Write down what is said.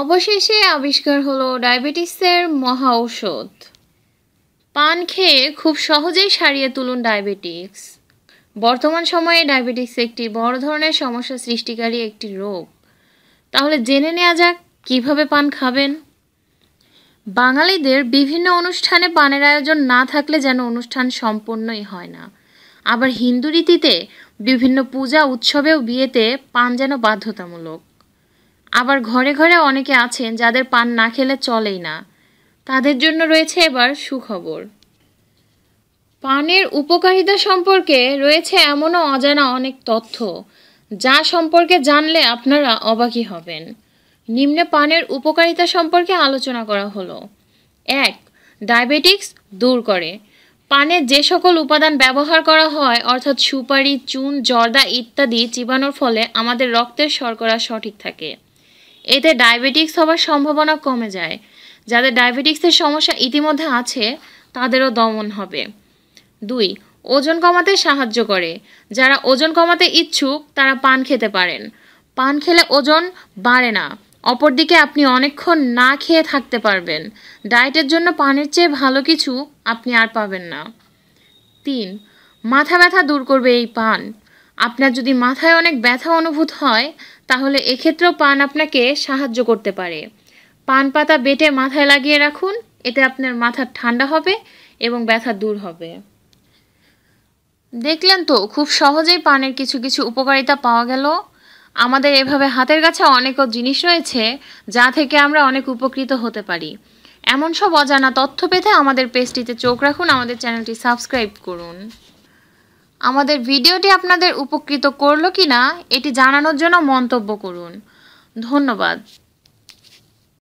অবশেষে আবিষ্কার হলো ডায়াবেটিসের মহা ঔষধ পান খেয়ে খুব সহজেই সারিয়ে তুলুন ডায়াবেটিক্স বর্তমান সময়ে ডায়াবেটিস একটি বড় ধরনের সমস্যা সৃষ্টিকারী একটি রোগ তাহলে জেনে নেওয়া যাক কিভাবে পান খাবেন বাঙালিদের বিভিন্ন অনুষ্ঠানে পানের আয়োজন না থাকলে যেন অনুষ্ঠান সম্পূর্ণই হয় না আবার হিন্দু রীতিতে বিভিন্ন পূজা উৎসবেও বিয়েতে পান যেন বাধ্যতামূলক আবার ঘরে ঘরে অনেকে আছেন যাদের পান না খেলে চলেই না তাদের জন্য রয়েছে এবার সুখবর পানের উপকারিতা সম্পর্কে রয়েছে এমনও অজানা অনেক তথ্য যা সম্পর্কে জানলে আপনারা অবাকি হবেন নিম্নে পানের উপকারিতা সম্পর্কে আলোচনা করা হলো এক ডায়াবেটিক্স দূর করে পানে যে সকল উপাদান ব্যবহার করা হয় অর্থাৎ সুপারি চুন জর্দা ইত্যাদি চিবানোর ফলে আমাদের রক্তের শর্করা সঠিক থাকে এতে ডায়াবেটিক্স হওয়ার সম্ভাবনা কমে যায় যাদের ডায়াবেটিক্সের সমস্যা ইতিমধ্যে আছে তাদেরও দমন হবে দুই ওজন কমাতে সাহায্য করে যারা ওজন কমাতে ইচ্ছুক তারা পান খেতে পারেন পান খেলে ওজন বাড়ে না অপরদিকে আপনি অনেকক্ষণ না খেয়ে থাকতে পারবেন ডায়েটের জন্য পানের চেয়ে ভালো কিছু আপনি আর পাবেন না তিন মাথা ব্যথা দূর করবে এই পান আপনার যদি মাথায় অনেক ব্যথা অনুভূত হয় তাহলে এক্ষেত্রেও পান আপনাকে সাহায্য করতে পারে পান পাতা বেটে মাথায় লাগিয়ে রাখুন এতে আপনার মাথা ঠান্ডা হবে এবং ব্যথা দূর হবে দেখলেন তো খুব সহজেই পানের কিছু কিছু উপকারিতা পাওয়া গেল আমাদের এভাবে হাতের কাছে অনেক জিনিস রয়েছে যা থেকে আমরা অনেক উপকৃত হতে পারি এমন সব অজানা তথ্য পেতে আমাদের পেজটিতে চোখ রাখুন আমাদের চ্যানেলটি সাবস্ক্রাইব করুন আমাদের ভিডিওটি আপনাদের উপকৃত করলো কি না এটি জানানোর জন্য মন্তব্য করুন ধন্যবাদ